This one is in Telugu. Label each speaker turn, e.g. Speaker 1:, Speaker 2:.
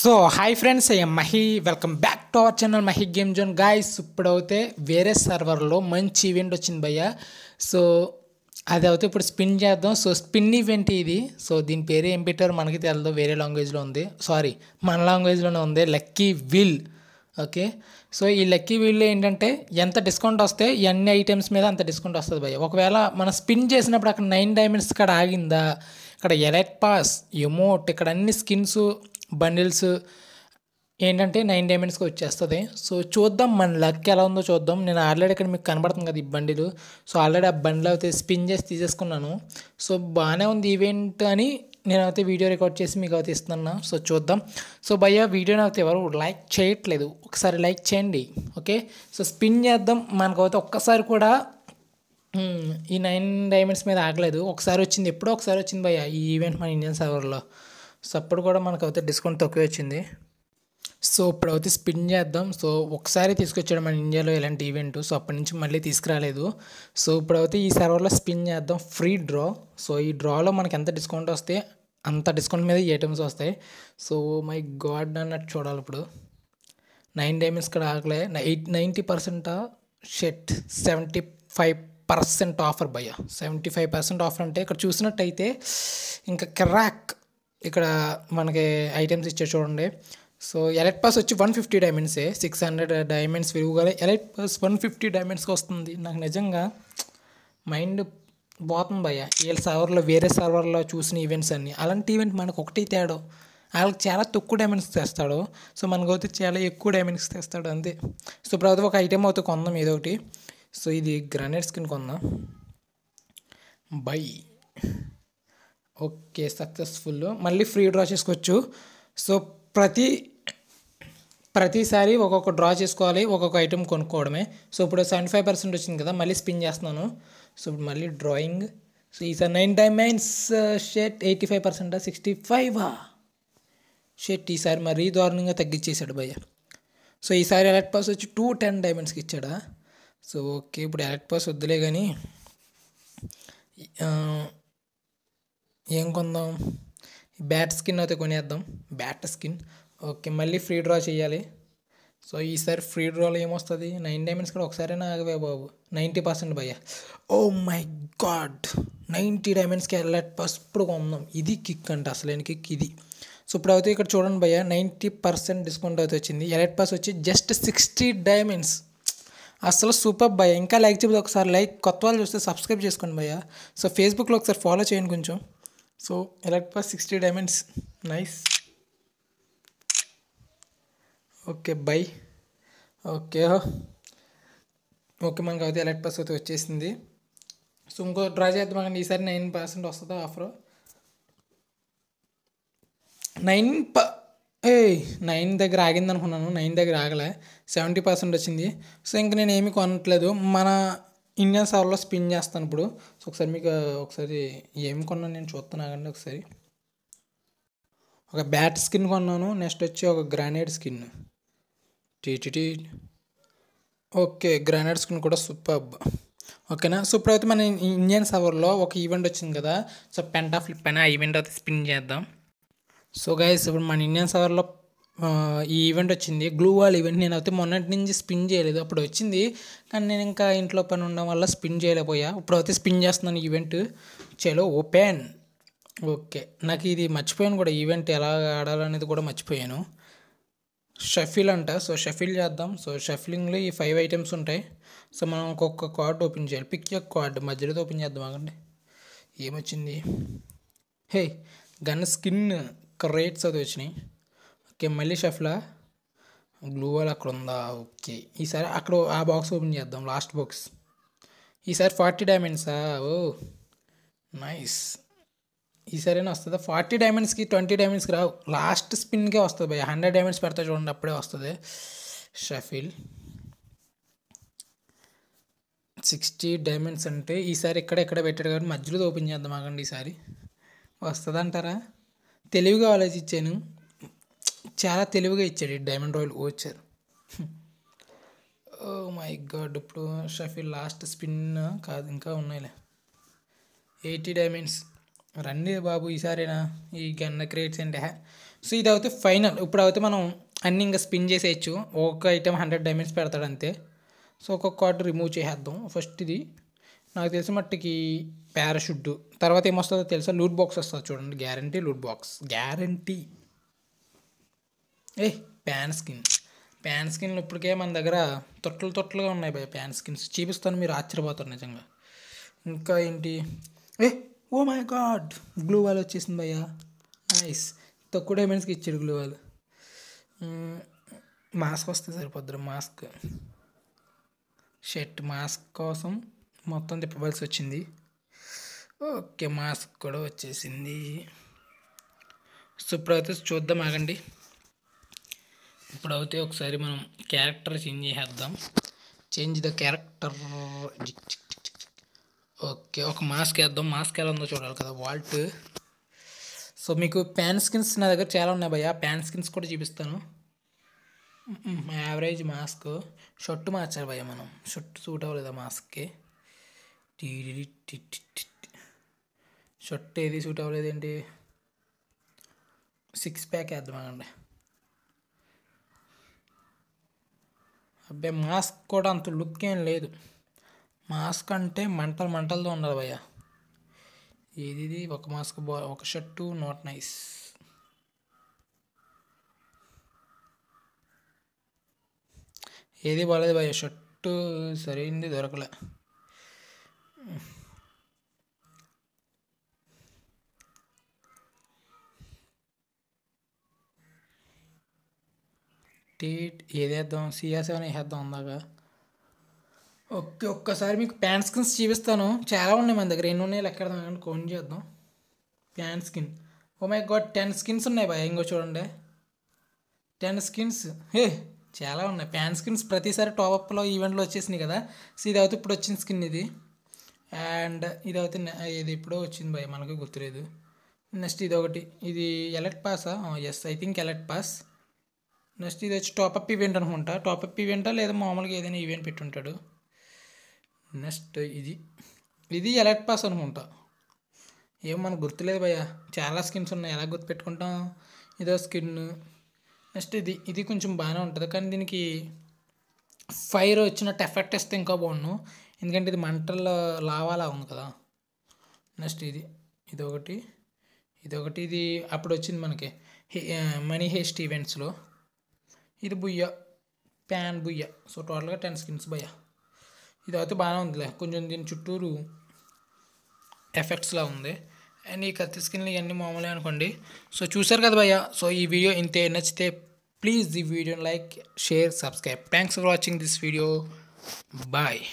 Speaker 1: So hi friends I'm Mahi welcome back to our channel Mahi game zone guys ఇప్పుడైతే వేరే సర్వర్లో మంచి ఈవెంట్ వచ్చింది భయ్య సో అది అయితే ఇప్పుడు స్పిన్ చేద్దాం సో స్పిన్ ఈవెంట్ ఇది సో దీని పేరు ఏం పెట్టారు మనకి తెలియదు వేరే లాంగ్వేజ్లో ఉంది సారీ మన లాంగ్వేజ్లోనే ఉంది లక్కీ విల్ ఓకే సో ఈ లక్కీ వీళ్ళు ఏంటంటే ఎంత డిస్కౌంట్ వస్తే ఎన్ని ఐటమ్స్ మీద అంత డిస్కౌంట్ వస్తుంది భయ్య ఒకవేళ మనం స్పిన్ చేసినప్పుడు అక్కడ నైన్ డైమండ్స్ ఇక్కడ ఆగిందా ఇక్కడ ఎలైట్ పాస్ ఎమోట్ ఇక్కడ అన్ని స్కిన్స్ బండిల్స్ ఏంటంటే నైన్ డైమండ్స్కి వచ్చేస్తుంది సో చూద్దాం మన లక్ ఎలా ఉందో చూద్దాం నేను ఆల్రెడీ ఇక్కడ మీకు కనబడుతుంది కదా ఈ బండిలు సో ఆల్రెడీ ఆ బండిలో అయితే స్పిన్ చేసి తీసేసుకున్నాను సో బాగానే ఉంది ఈవెంట్ అని నేనైతే వీడియో రికార్డ్ చేసి మీకు అయితే ఇస్తున్నా సో చూద్దాం సో భయ్య వీడియో నాకు ఎవరు లైక్ చేయట్లేదు ఒకసారి లైక్ చేయండి ఓకే సో స్పిన్ చేద్దాం మనకైతే ఒక్కసారి కూడా ఈ నైన్ డైమండ్స్ మీద ఆగలేదు ఒకసారి వచ్చింది ఎప్పుడో ఒకసారి వచ్చింది భయ్య ఈ ఈవెంట్ మన ఇండియన్ సర్వర్లో సో అప్పుడు కూడా మనకు అయితే డిస్కౌంట్ తక్కువే వచ్చింది సో ఇప్పుడు అయితే స్పిన్ చేద్దాం సో ఒకసారి తీసుకొచ్చాడు మన ఇండియాలో ఇలాంటి ఈవెంట్ సో అప్పటి నుంచి మళ్ళీ తీసుకురాలేదు సో ఇప్పుడు అయితే ఈ సర్వర్లో స్పిన్ చేద్దాం ఫ్రీ డ్రా సో ఈ డ్రాలో మనకి ఎంత డిస్కౌంట్ వస్తే అంత డిస్కౌంట్ మీద ఐటమ్స్ వస్తాయి సో మై గాడ్ అన్నట్టు చూడాలి ఇప్పుడు నైన్ డైమండ్స్ ఇక్కడ ఆగలే ఎయిట్ నైంటీ పర్సెంట్ షెట్ సెవెంటీ ఫైవ్ పర్సెంట్ ఆఫర్ భయ్య సెవెంటీ ఫైవ్ పర్సెంట్ ఆఫర్ అంటే ఇక్కడ చూసినట్టయితే ఇంకా క్రాక్ ఇక్కడ మనకి ఐటమ్స్ ఇచ్చారు చూడండి సో ఎలైట్ పాస్ వచ్చి వన్ ఫిఫ్టీ డైమండ్సే సిక్స్ హండ్రెడ్ డైమండ్స్ విరుగుగానే ఎలైట్ పాస్ వన్ ఫిఫ్టీ డైమండ్స్కి వస్తుంది నాకు నిజంగా మైండ్ పోతుంది భయ్య వీళ్ళ సర్వర్లో వేరే సర్వర్లో చూసిన ఈవెంట్స్ అన్నీ అలాంటి ఈవెంట్ మనకు ఒకటి తేడా వాళ్ళకి చాలా తక్కువ డైమండ్స్ తెస్తాడు సో మనకైతే చాలా ఎక్కువ డైమండ్స్ తెస్తాడు అంతే సో ఇప్పుడు ఒక ఐటెం అయితే కొందాం ఏదో ఒకటి సో ఇది గ్రానైట్ స్కిన్ కొందాం బై ఓకే సక్సెస్ఫుల్ మళ్ళీ ఫ్రీ డ్రా చేసుకోవచ్చు సో ప్రతి ప్రతిసారి ఒక్కొక్క డ్రా చేసుకోవాలి ఒక్కొక్క ఐటెం కొనుక్కోవడమే సో ఇప్పుడు సెవెంటీ ఫైవ్ పర్సెంట్ వచ్చింది కదా మళ్ళీ స్పిన్ చేస్తున్నాను సో ఇప్పుడు మళ్ళీ డ్రాయింగ్ సో ఈ sir nine diamonds shirt eighty five పర్సెంటా సిక్స్టీ ఫైవా షర్ట్ ఈసారి మరీ దారుణంగా తగ్గించేశాడు భయ్య సో ఈసారి ఎలక్ట్ పాస్ వచ్చి టూ టెన్ డైమండ్స్కి ఇచ్చాడా సో ఓకే ఇప్పుడు ఎలక్ట్ పాస్ వద్దులే కానీ ఏం కొందాం బ్యాట్ స్కిన్ అయితే కొనేద్దాం బ్యాట్ స్కిన్ ఓకే మళ్ళీ ఫ్రీ డ్రా చేయాలి సో ఈసారి ఫ్రీ డ్రాలో ఏమొస్తుంది నైన్ డైమండ్స్ కూడా ఒకసారైనా ఆగవే బాబు నైంటీ పర్సెంట్ భయ్యా ఓ మై గాడ్ నైంటీ డైమండ్స్కి వెళ్ళట్ ఇప్పుడు కొందాం ఇది కిక్ అంట అసలేని కిక్ ఇది సో ఇప్పుడు అయితే ఇక్కడ చూడండి భయ్య నైంటీ పర్సెంట్ డిస్కౌంట్ అయితే వచ్చింది ఎలైట్ పాస్ వచ్చి జస్ట్ సిక్స్టీ డైమండ్స్ అసలు సూపర్ భయ్య ఇంకా లైక్ చెప్తే ఒకసారి లైక్ కొత్త వాళ్ళు చూస్తే సబ్స్క్రైబ్ చేసుకోండి భయ్య సో ఫేస్బుక్లో ఒకసారి ఫాలో చేయండి కొంచెం so elect plus 60 diamonds. Nice. Okay bye okay okay మనకు అయితే ఎలక్ట్ పాస్ అయితే వచ్చేసింది సో ఇంకో డ్రా చేద్దాం అండి ఈసారి నైన్ పర్సెంట్ వస్తుందా ఆఫర్ నైన్ ప ఏ నైన్ దగ్గర ఆగింది అనుకున్నాను నైన్ దగ్గర ఆగలే సెవెంటీ పర్సెంట్ వచ్చింది సో ఇంక నేను ఏమీ కొనట్లేదు మన ఇండియన్ సవర్లో స్పిన్ చేస్తాను ఇప్పుడు సో ఒకసారి మీకు ఒకసారి ఏమి కొన్నాను నేను చూస్తున్నాగండి ఒకసారి ఒక బ్యాట్ స్కిన్ కొన్నాను నెక్స్ట్ వచ్చి ఒక గ్రానైట్ స్కిన్ టీటీటీ ఓకే గ్రానైట్ స్కిన్ కూడా సూపర్ ఓకేనా సూపర్ అయితే మన ఇండియన్ సవర్లో ఒక ఈవెంట్ వచ్చింది కదా సో పెంటా ఫ్లిప్ అయినా ఈవెంట్ అయితే స్పిన్ చేద్దాం సో గైస్ ఇప్పుడు మన ఇండియన్ సవర్లో ఈ ఈవెంట్ వచ్చింది గ్లూ వాల్ ఈవెంట్ నేను అయితే మొన్నటి నుంచి స్పిన్ చేయలేదు అప్పుడు వచ్చింది కానీ నేను ఇంకా ఇంట్లో పని ఉండడం వల్ల స్పిన్ చేయలేకపోయా ఇప్పుడు అయితే స్పిన్ చేస్తున్నాను ఈవెంట్ చలో ఓపెన్ ఓకే నాకు ఇది మర్చిపోయాను కూడా ఈవెంట్ ఎలా ఆడాలనేది కూడా మర్చిపోయాను షఫిల్ అంట సో షఫిల్ చేద్దాం సో షఫిలింగ్లో ఈ ఫైవ్ ఐటమ్స్ ఉంటాయి సో మనం ఒక్కొక్క కార్డ్ ఓపెన్ చేయాలి పిక్ యొక్క కార్డ్ మధ్యలో ఓపెన్ చేద్దాం అండి ఏమొచ్చింది హే గన్ స్కిన్ క్రేట్స్ అది వచ్చినాయి ఓకే మళ్ళీ షఫ్లా గ్లూ వాల్ అక్కడ ఉందా ఓకే ఈసారి అక్కడ ఆ బాక్స్ ఓపెన్ చేద్దాం లాస్ట్ బాక్స్ ఈసారి ఫార్టీ డైమండ్సా ఓ నైస్ ఈసారైనా వస్తుంది ఫార్టీ డైమండ్స్కి ట్వంటీ డైమండ్స్కి రావు లాస్ట్ స్పిన్కే వస్తుంది భయ హండ్రెడ్ డైమండ్స్ పెడతా చూడండి అప్పుడే వస్తుంది షఫీల్ సిక్స్టీ డైమండ్స్ అంటే ఈసారి ఇక్కడ ఎక్కడ పెట్టాడు కాబట్టి మధ్యలో ఓపెన్ చేద్దాం ఆగండి ఈసారి వస్తుంది తెలివి తెలివిగా ఆలోచించాను చాలా తెలివిగా ఇచ్చాడు ఈ diamond royal voucher oh my god ఇప్పుడు షఫీ లాస్ట్ స్పిన్ కాదు ఇంకా ఉన్నాయిలే ఎయిటీ డైమండ్స్ రండి బాబు ఈసారేనా ఈ గన్న క్రేట్స్ అంటే సో ఇది అయితే ఫైనల్ ఇప్పుడు అయితే మనం అన్నీ ఇంకా స్పిన్ చేసేయచ్చు ఒక్కొక్క ఐటెం హండ్రెడ్ డైమండ్స్ పెడతాడు అంతే సో ఒక్కొక్క కార్డు రిమూవ్ చేసేద్దాం ఫస్ట్ ఇది నాకు తెలిసిన మట్టుకి పారాషూట్ తర్వాత ఏమొస్తుందో తెలుసా లూట్ బాక్స్ వస్తుంది చూడండి guarantee loot box guarantee a pan skin pan స్కిన్లు ఇప్పటికే మన దగ్గర తొట్టలు తొట్టలుగా ఉన్నాయి భయ ప్యాన్ స్కిన్స్ చూపిస్తాను మీరు ఆశ్చర్యపోతారు నిజంగా ఇంకా ఏంటి ఏ oh my god glue wall వచ్చేసింది భయ్య నైస్ తక్కువ డైమెంట్స్కి ఇచ్చాడు గ్లూ వాల్ మాస్క్ వస్తే సరిపోద్దు మాస్క్ షర్ట్ మాస్క్ కోసం మొత్తం తిప్పవలసి వచ్చింది ఓకే మాస్క్ కూడా వచ్చేసింది అయితే చూద్దాం ఆగండి ఇప్పుడు అయితే ఒకసారి మనం క్యారెక్టర్ చేంజ్ చేసేద్దాం చేంజ్ ద క్యారెక్టర్ ఓకే ఒక మాస్క్ వేద్దాం మాస్క్ ఎలా ఉందో చూడాలి కదా వాల్ట్ సో మీకు ప్యాన్ స్కిన్స్ నా దగ్గర చాలా ఉన్నాయి భయ్య ప్యాన్ స్కిన్స్ కూడా చూపిస్తాను యావరేజ్ మాస్క్ షర్ట్ మార్చాలి భయ్య మనం షర్ట్ సూట్ అవ్వలేదా మాస్క్కి షర్ట్ ఏది సూట్ ఏంటి సిక్స్ ప్యాక్ వేద్దాం అనండి అబ్బాయి మాస్క్ కూడా అంత లుక్ ఏం లేదు మాస్క్ అంటే మంటలు మంటలతో ఉండాలి భయ్య ఏది ఒక మాస్క్ ఒక షర్టు నాట్ నైస్ ఏది బాగాలేదు భయ్య షర్టు సరైనది దొరకలే స్టేట్ ఏదేద్దాం సిఆర్ సెవెన్ వేసేద్దాం అందాక ఓకే ఒక్కసారి మీకు ప్యాంట్ స్కిన్స్ చూపిస్తాను చాలా ఉన్నాయి మన దగ్గర ఎన్ని ఉన్నాయి లెక్కెడదాం కొన్ని చేద్దాం pant skin oh my god ten skins ఉన్నాయి భయ ఇంకో చూడండి టెన్ స్కిన్స్ హే చాలా ఉన్నాయి ప్యాంట్ స్కిన్స్ ప్రతిసారి అప్లో ఈవెంట్లో వచ్చేసినాయి కదా సో ఇది అయితే ఇప్పుడు వచ్చిన స్కిన్ ఇది అండ్ ఇది అయితే ఇది ఎప్పుడో వచ్చింది భయ మనకు గుర్తులేదు నెక్స్ట్ ఇది ఒకటి ఇది ఎలక్ట్ పాసా yes I think elite pass next ఇది వచ్చి టాపప్ ఈవెంట్ అనుకుంటా టాపప్ ఈవెంటా లేదా మామూలుగా ఏదైనా ఈవెంట్ పెట్టుంటాడు నెక్స్ట్ ఇది ఇది ఎలర్ట్ పాస్ అనుకుంటా ఏం మనకు గుర్తులేదు భయ చాలా స్కిన్స్ ఉన్నాయి ఎలా గుర్తుపెట్టుకుంటాం ఇదో స్కిన్ నెక్స్ట్ ఇది ఇది కొంచెం బాగానే ఉంటుంది కానీ దీనికి ఫైర్ వచ్చినట్టు ఎఫెక్ట్ ఇస్తే ఇంకా బాగుండు ఎందుకంటే ఇది మంటల్లో లావాలా ఉంది కదా నెక్స్ట్ ఇది ఇది ఒకటి ఇది ఒకటి ఇది అప్పుడు వచ్చింది మనకి మనీ హేస్ట్ ఈవెంట్స్లో ఇది బుయ్య ప్యాన్ బుయ్య సో టోటల్గా టెన్ స్కిన్స్ బుయ్య ఇది అయితే బాగానే ఉందిలే కొంచెం దీని చుట్టూరు ఎఫెక్ట్స్లా ఉంది అండ్ ఈ కత్తి స్కిన్లు ఇవన్నీ మామూలే అనుకోండి సో చూసారు కదా భయ్య సో ఈ వీడియో ఇంతే నచ్చితే ప్లీజ్ ది వీడియోని like share subscribe thanks for watching this video bye